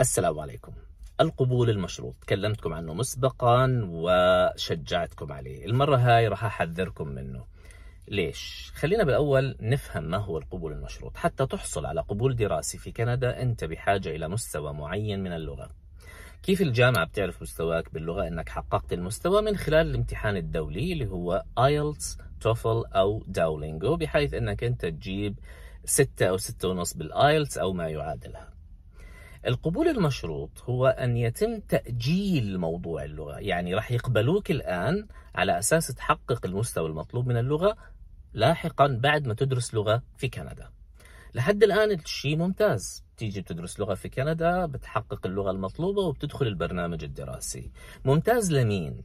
السلام عليكم القبول المشروط تكلمتكم عنه مسبقا وشجعتكم عليه المرة هاي راح أحذركم منه ليش؟ خلينا بالأول نفهم ما هو القبول المشروط حتى تحصل على قبول دراسي في كندا أنت بحاجة إلى مستوى معين من اللغة كيف الجامعة بتعرف مستواك باللغة أنك حققت المستوى من خلال الامتحان الدولي اللي هو IELTS توفل أو داولينجو بحيث أنك أنت تجيب ستة أو ستة ونص بالآيلتس أو ما يعادلها القبول المشروط هو أن يتم تأجيل موضوع اللغة يعني رح يقبلوك الآن على أساس تحقق المستوى المطلوب من اللغة لاحقا بعد ما تدرس لغة في كندا لحد الآن الشيء ممتاز تيجي بتدرس لغة في كندا بتحقق اللغة المطلوبة وبتدخل البرنامج الدراسي ممتاز لمين؟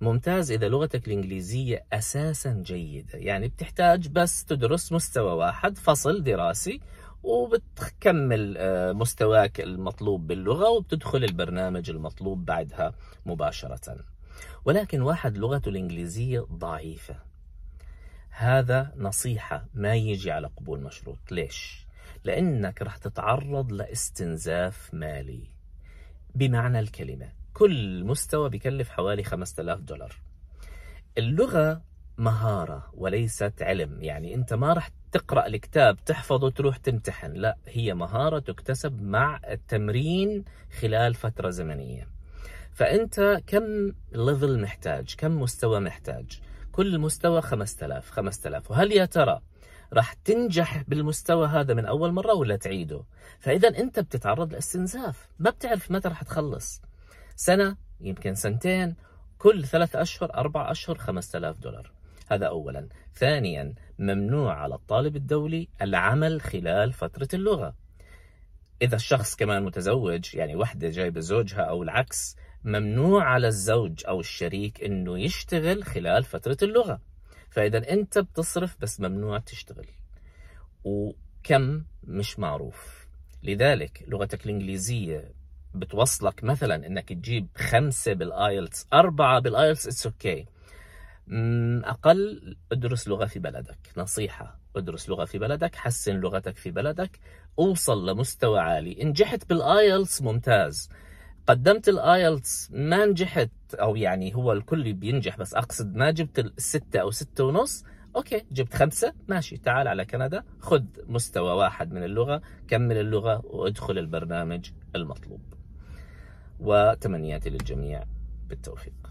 ممتاز إذا لغتك الإنجليزية أساسا جيدة يعني بتحتاج بس تدرس مستوى واحد فصل دراسي وبتكمل آه، مستواك المطلوب باللغة وبتدخل البرنامج المطلوب بعدها مباشرة ولكن واحد لغته الإنجليزية ضعيفة هذا نصيحة ما يجي على قبول مشروط ليش؟ لأنك رح تتعرض لاستنزاف مالي بمعنى الكلمة كل مستوى بيكلف حوالي 5000 دولار اللغة مهارة وليست علم يعني أنت ما راح تقرأ الكتاب تحفظه تروح تمتحن لا هي مهارة تكتسب مع التمرين خلال فترة زمنية فأنت كم ليفل محتاج كم مستوى محتاج كل مستوى 5000 5000 وهل يا ترى راح تنجح بالمستوى هذا من أول مرة ولا تعيده فإذا أنت بتتعرض لاستنزاف ما بتعرف متى راح تخلص سنة يمكن سنتين كل ثلاث أشهر أربع أشهر 5000 دولار هذا أولا ثانيا ممنوع على الطالب الدولي العمل خلال فترة اللغة إذا الشخص كمان متزوج يعني وحدة جايبة زوجها أو العكس ممنوع على الزوج أو الشريك إنه يشتغل خلال فترة اللغة فإذا أنت بتصرف بس ممنوع تشتغل وكم مش معروف لذلك لغتك الإنجليزية بتوصلك مثلا انك تجيب خمسة بالايلتس أربعة بالايلتس اتس اوكي okay. أقل ادرس لغة في بلدك نصيحة ادرس لغة في بلدك حسن لغتك في بلدك اوصل لمستوى عالي نجحت بالآيلتس ممتاز قدمت الايلتس ما نجحت او يعني هو الكل بينجح بس اقصد ما جبت الستة او ستة ونص اوكي جبت خمسة ماشي تعال على كندا خذ مستوى واحد من اللغة كمل اللغة وادخل البرنامج المطلوب وتمنياتي للجميع بالتوفيق